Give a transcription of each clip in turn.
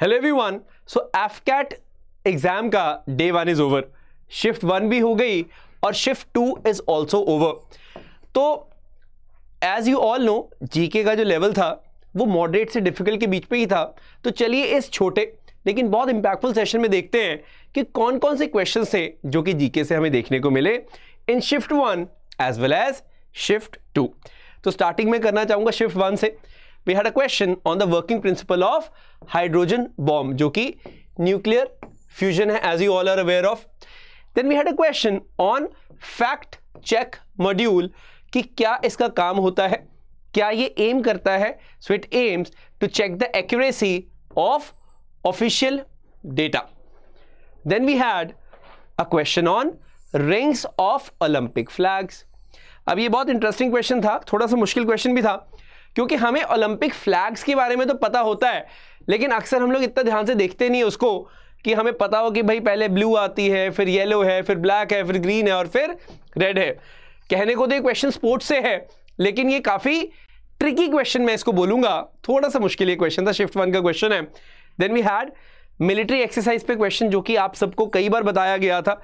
Hello everyone so AFCAT exam का day one is over shift one भी हो गई और shift two is also over तो as you all know GK का जो लेवल था वो मॉडरेट से डिफिकल्ट के बीच पे ही था तो चलिए इस छोटे लेकिन बहुत इम्पैक्टफुल सेशन में देखते हैं कि कौन कौन से क्वेश्चन थे जो कि जीके से हमें देखने को मिले in shift one as well as shift two तो स्टार्टिंग में करना चाहूँगा शिफ्ट वन से we had a question on the working principle of hydrogen bomb जो कि न्यूक्लियर फ्यूजन है as you all are aware of then we had a question on fact check module कि क्या इसका काम होता है क्या ये एम करता है so it aims to check the accuracy of official data then we had a question on rings of Olympic flags अब ये बहुत इंटरेस्टिंग क्वेश्चन था थोड़ा सा मुश्किल क्वेश्चन भी था क्योंकि हमें ओलंपिक फ्लैग्स के बारे में तो पता होता है लेकिन अक्सर हम लोग इतना ध्यान से देखते नहीं उसको कि हमें पता हो कि भाई पहले ब्लू आती है फिर येलो है फिर ब्लैक है फिर ग्रीन है और फिर रेड है कहने को तो ये क्वेश्चन स्पोर्ट्स से है लेकिन ये काफ़ी ट्रिकी क्वेश्चन मैं इसको बोलूंगा थोड़ा सा मुश्किल ये क्वेश्चन था शिफ्ट वन का क्वेश्चन है then we had military exercise पे क्वेश्चन जो कि आप सबको कई बार बताया गया था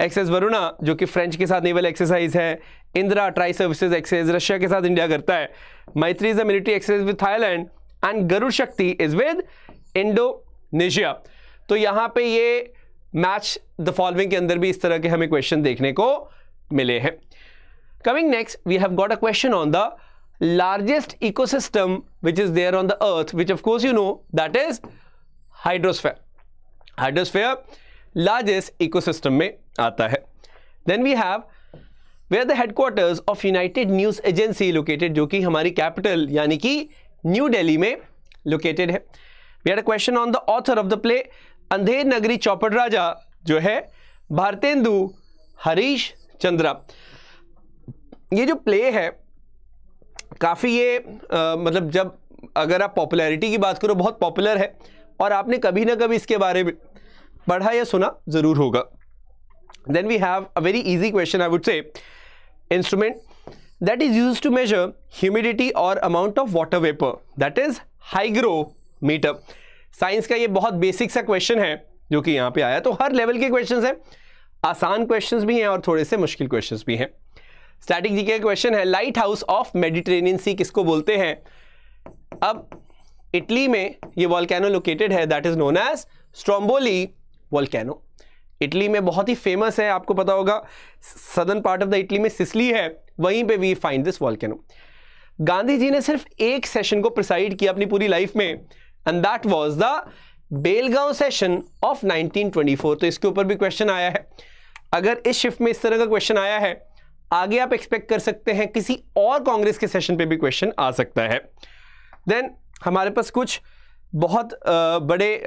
एक्सेस वरुणा जो कि फ्रेंच के साथ नेवल एक्सरसाइज है Indra tri services exercise Russia के साथ इंडिया करता है Maitree is a military exercise with Thailand and Garuda Shakti is with Indonesia तो यहाँ पे ये मैच द फॉलोइंग के अंदर भी इस तरह के हमें क्वेश्चन देखने को मिले हैं coming next we have got a question on the largest ecosystem which is there on the earth which of course you know that is hydrosphere hydrosphere largest ecosystem में आता है then we have where are the headquarters of United News Agency located जो कि हमारी capital यानी कि New Delhi में located है we are a question on the author of the play Andher Nagari चौपट राजा जो है भारतेंदु हरीश चंद्रा ये जो प्ले है काफ़ी ये आ, मतलब जब अगर आप पॉपुलैरिटी की बात करो बहुत पॉपुलर है और आपने कभी ना कभी इसके बारे में पढ़ा या सुना ज़रूर होगा Then we have a very easy question I would say. Instrument that is used to measure humidity or amount of water vapor that is hygrometer. Science का ये बहुत बेसिक सा क्वेश्चन है जो कि यहाँ पे आया तो हर लेवल के क्वेश्चन हैं आसान क्वेश्चन भी हैं और थोड़े से मुश्किल क्वेश्चन भी हैं स्टैटिक जी के क्वेश्चन है lighthouse of Mediterranean sea किसको बोलते हैं अब इटली में ये वॉल्केनो लोकेटेड है that is known as Stromboli volcano Italy में बहुत ही फेमस है आपको पता होगा southern part of the Italy में सिसली है वहीं पे we find this volcano Gandhi ji ने सिर्फ एक सेशन को प्रिसाइड किया अपनी पूरी लाइफ में and that was the Belgaum session of 1924 तो इसके ऊपर भी क्वेश्चन आया है अगर इस शिफ्ट में इस तरह का क्वेश्चन आया है आगे आप एक्सपेक्ट कर सकते हैं किसी और कांग्रेस के सेशन पे भी क्वेश्चन आ सकता है देन हमारे पास कुछ बहुत बड़े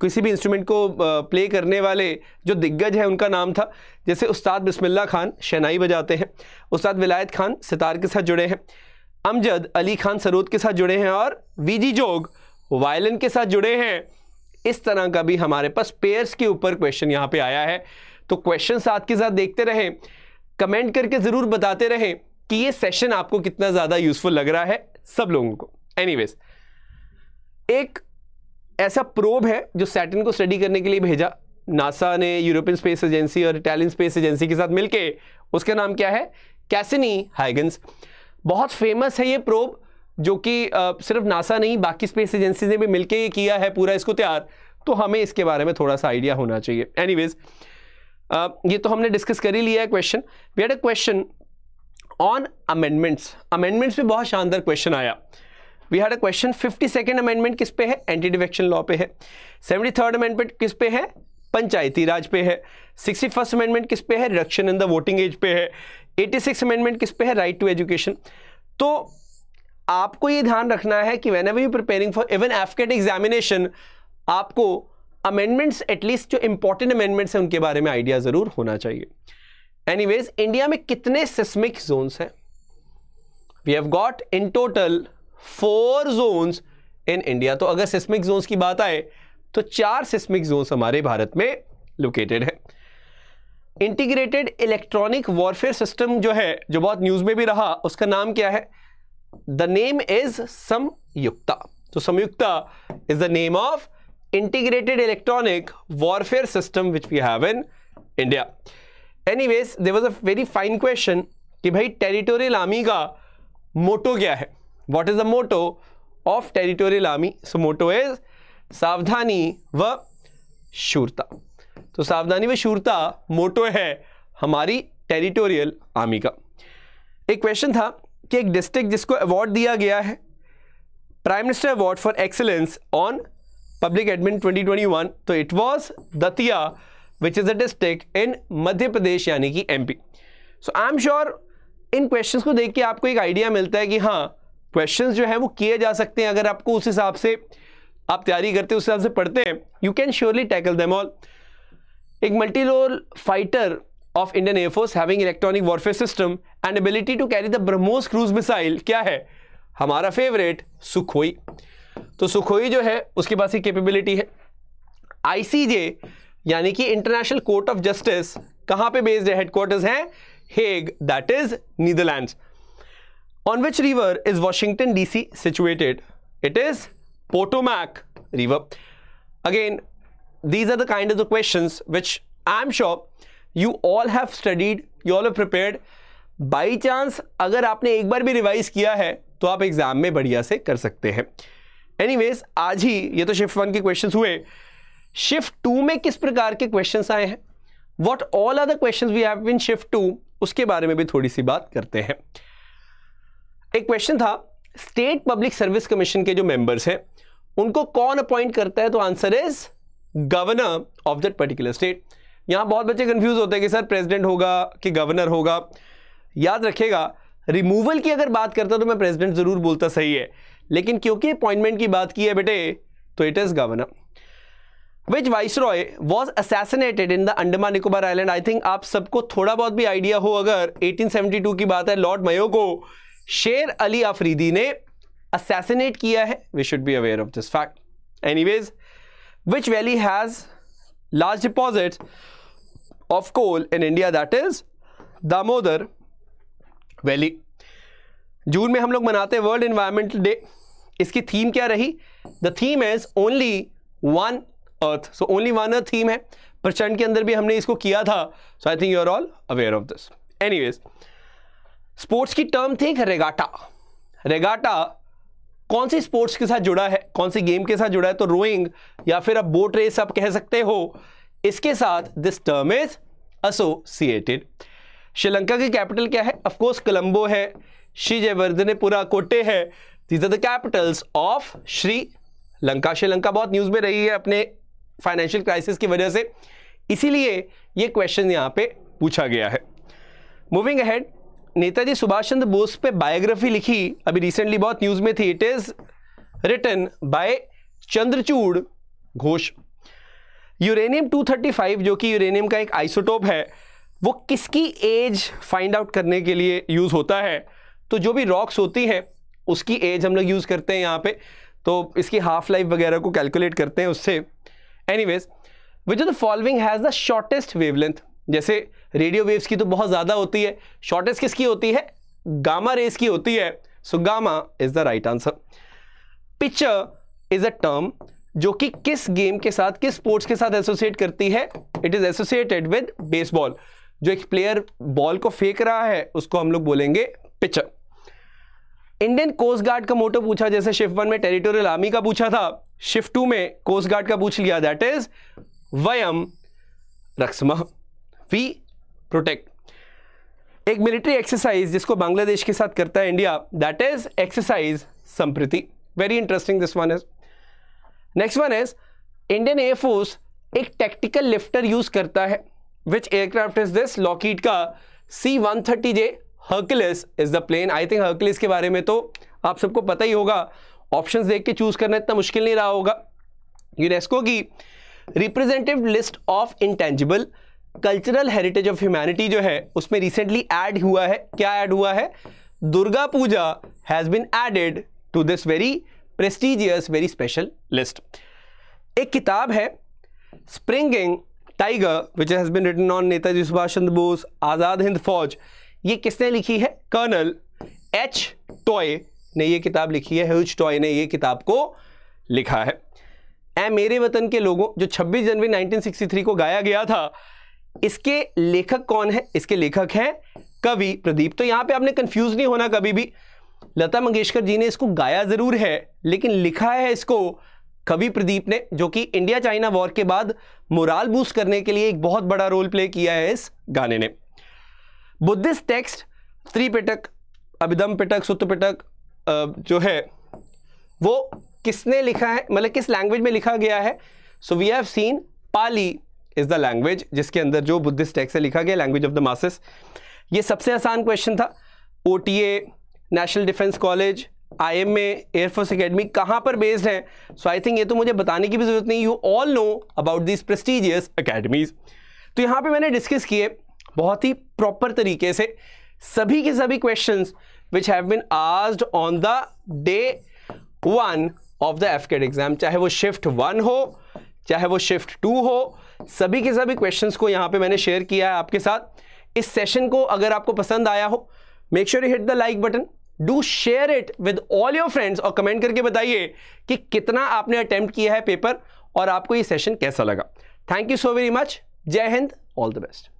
किसी भी इंस्ट्रूमेंट को प्ले करने वाले जो दिग्गज हैं उनका नाम था जैसे उस्ताद बिस्मिल्ला खान शहनाई बजाते हैं उस्ताद विलायत खान सितार के साथ जुड़े हैं अमजद अली खान सरूद के साथ जुड़े हैं और वीजी जोग वायलिन के साथ जुड़े हैं इस तरह का भी हमारे पास पेयर्स के ऊपर क्वेश्चन यहाँ पे आया है तो क्वेश्चन साथ के साथ देखते रहें कमेंट करके ज़रूर बताते रहें कि ये सेशन आपको कितना ज़्यादा यूज़फुल लग रहा है सब लोगों को वेज एक ऐसा प्रोब है जो सैटन को स्टडी करने के लिए भेजा नासा ने यूरोपियन स्पेस एजेंसी और इटालियन स्पेस एजेंसी के साथ मिलके उसका नाम क्या है कैसिनी हाइगन्स बहुत फेमस है ये प्रोब जो कि सिर्फ नासा नहीं बाकी स्पेस एजेंसी ने भी मिलके ये किया है पूरा इसको तैयार तो हमें इसके बारे में थोड़ा सा आइडिया होना चाहिए एनीवेज ये तो हमने डिस्कस कर ही लिया है question we had a question on amendments amendments में बहुत शानदार क्वेश्चन आया we had a question fifty second amendment किस पे है एंटी डिफेक्शन लॉ पे है सेवेंटी थर्ड अमेंडमेंट किस पे है पंचायती राज पे है सिक्सटी फर्स्ट अमेंडमेंट किस पे है reduction in the voting age पे है एटी सिक्स अमेंडमेंट किस पे है राइट टू एजुकेशन तो आपको ये ध्यान रखना है कि whenever you preparing for even AFCAT examination आपको अमेंडमेंट्स एटलीस्ट जो इंपॉर्टेंट अमेंडमेंट्स हैं उनके बारे में आइडिया ज़रूर होना चाहिए एनीवेज इंडिया में कितने सिस्मिक जोन्स हैं we have got in total four zones in India तो अगर सिस्मिक जोन्स की बात आए तो चार सिस्मिक जोन्स हमारे भारत में लोकेटेड है इंटीग्रेटेड इलेक्ट्रॉनिक वॉरफेयर सिस्टम जो है जो बहुत न्यूज़ में भी रहा उसका नाम क्या है द नेम इज समयुक्ता तो Samyukta is the name of integrated electronic warfare system which we have in India anyways there was a very fine question कि भाई टेरिटोरियल आर्मी का मोटो क्या है what is the motto of territorial army so motto is सावधानी व शूरता तो सावधानी व शूरता मोटो है हमारी टेरिटोरियल आर्मी का एक क्वेश्चन था कि एक डिस्ट्रिक्ट जिसको अवार्ड दिया गया है prime minister award for excellence on public admin 2021 तो it was Datia which is a district in Madhya Pradesh यानी कि MP so I am sure इन क्वेश्चंस को देख के आपको एक आइडिया मिलता है कि हाँ क्वेश्चन जो है वो किए जा सकते हैं अगर आपको उस हिसाब से आप तैयारी करते हैं उस हिसाब से पढ़ते हैं you can surely tackle them all एक multi role fighter of Indian air force having electronic warfare system and ability to carry the BrahMos cruise missile क्या है हमारा फेवरेट सुखोई तो सुखोई जो है उसके पास ही कैपेबिलिटी है आईसीजे यानी कि इंटरनेशनल कोर्ट ऑफ जस्टिस कहां पे बेस्ड है हेडक्वार्टर्स हैं Hague that is Netherlands On which river is Washington DC situated? It is Potomac River. Again, these are the kind of the questions which I'm sure you all have studied, you all have prepared. By chance, अगर आपने एक बार भी revise किया है तो आप exam में बढ़िया से कर सकते हैं एनीवेज आज ही ये तो शिफ्ट वन के क्वेश्चन हुए शिफ्ट टू में किस प्रकार के क्वेश्चन आए हैं what all are the question we have been shift two उसके बारे में भी थोड़ी सी बात करते हैं एक क्वेश्चन था स्टेट पब्लिक सर्विस कमीशन के जो मेंबर्स हैं उनको कौन अपॉइंट करता है तो answer is governor of that particular state यहां बहुत बच्चे कंफ्यूज होते हैं कि सर प्रेसिडेंट होगा कि गवर्नर होगा याद रखेगा रिमूवल की अगर बात करता तो मैं प्रेसिडेंट ज़रूर बोलता सही है लेकिन क्योंकि अपॉइंटमेंट की बात की है बेटे तो it is governor which viceroy was assassinated in the Andaman Nicobar island I think आप सबको थोड़ा बहुत भी आइडिया हो अगर 1872 की बात है लॉर्ड मयो को शेर अली आफरीदी ने असैसिनेट किया है we should be aware of this fact anyways which valley has large deposit of coal in India that is Damodar valley June में हम लोग मनाते हैं वर्ल्ड इन्वायरमेंटल डे इसकी थीम क्या रही the theme is only one earth so only one earth theme है प्रचंड के अंदर भी हमने इसको किया था so I think you are all aware of this anyways sports की टर्म थी रेगाटा रेगाटा कौन सी स्पोर्ट्स के साथ जुड़ा है कौन सी गेम के साथ जुड़ा है तो रोइंग या फिर आप बोट रेस आप कह सकते हो इसके साथ this term is associated Sri Lanka की कैपिटल क्या है ऑफकोर्स कोलंबो है श्री जयवर्धनपुरा कोटे है these are the capitals of Sri Lanka Sri Lanka बहुत न्यूज़ में रही है अपने फाइनेंशियल क्राइसिस की वजह से इसीलिए ये क्वेश्चन यहाँ पे पूछा गया है मूविंग अहेड नेताजी सुभाष चंद्र बोस पे बायोग्राफी लिखी अभी रिसेंटली बहुत न्यूज़ में थी it is written by Chandrachur Ghose uranium 235 जो कि यूरेनियम का एक आइसोटोप है वो किसकी एज फाइंड आउट करने के लिए यूज़ होता है तो जो भी रॉक्स होती हैं उसकी एज हम लोग यूज़ करते हैं यहाँ पे तो इसकी हाफ लाइफ वगैरह को कैलकुलेट करते हैं उससे anyways which of the following has the shortest wavelength जैसे रेडियो वेव्स की तो बहुत ज़्यादा होती है शॉर्टेज किसकी होती है गामा रेस की होती है so gamma is the right answer pitcher is a term जो कि किस गेम के साथ किस स्पोर्ट्स के साथ एसोसिएट करती है it is associated with baseball जो एक प्लेयर बॉल को फेंक रहा है उसको हम लोग बोलेंगे पिचर इंडियन कोस्ट गार्ड का मोटो पूछा जैसे शिफ्ट वन में टेरिटोरियल आर्मी का पूछा था शिफ्ट टू में कोस्ट गार्ड का पूछ लिया that is Vayam Rakshamah we protect एक मिलिट्री एक्सरसाइज जिसको बांग्लादेश के साथ करता है India that is exercise Sampriti very interesting this one is next one is Indian air force एक टेक्टिकल लिफ्टर यूज करता है which aircraft is this Lockheed का C one thirty J Hercules is the plane I think Hercules के बारे में तो आप सबको पता ही होगा ऑप्शंस देख के चूज करना इतना मुश्किल नहीं रहा होगा यूनेस्को की representative list of intangible cultural heritage of humanity जो है उसमें रिसेंटली ऐड हुआ है क्या ऐड हुआ है Durga Puja has been added to this very prestigious very special list एक किताब है springing tiger which has been written on Netaji Subhash Chandra Bose Azad Hind Fauj ये किसने लिखी है कर्नल एच टॉय ने ये किताब लिखी है ह्यूज टॉय ने ये किताब को लिखा है ए मेरे वतन के लोगों जो 26 जनवरी 1963 को गाया गया था इसके लेखक कौन है इसके लेखक हैं कवि प्रदीप तो यहां पे आपने कंफ्यूज नहीं होना कभी भी लता मंगेशकर जी ने इसको गाया ज़रूर है लेकिन लिखा है इसको कवि प्रदीप ने जो कि इंडिया चाइना वॉर के बाद मोराल बूस्ट करने के लिए एक बहुत बड़ा रोल प्ले किया है इस गाने ने बुद्धिस्ट टेक्स्ट त्रिपिटक अभिदम पिटक सुत पिटक जो है वो किसने लिखा है मतलब किस लैंग्वेज में लिखा गया है so we have seen Pali is the language जिसके अंदर जो बुद्धिस्ट टेक्स है लिखा गया लैंग्वेज ऑफ द मासेस ये सबसे आसान क्वेश्चन था oh National Defence College I M A Air Force Academy कहाँ पर बेस्ड हैं सो आई थिंक ये तो मुझे बताने की भी ज़रूरत नहीं you all know about this prestigious academies तो यहाँ पे मैंने डिस्कस किए बहुत ही प्रॉपर तरीके से सभी के सभी questions which have been asked on the day one of the AFCAT exam चाहे वो शिफ्ट वन हो चाहे वो शिफ्ट टू हो सभी के सभी क्वेश्चंस को यहाँ पे मैंने शेयर किया है आपके साथ इस सेशन को अगर आपको पसंद आया हो make sure hit the like button do share it with all your friends और कमेंट करके बताइए कि कितना आपने अटैम्प्ट किया है पेपर और आपको ये सेशन कैसा लगा thank you so very much Jai Hind all the best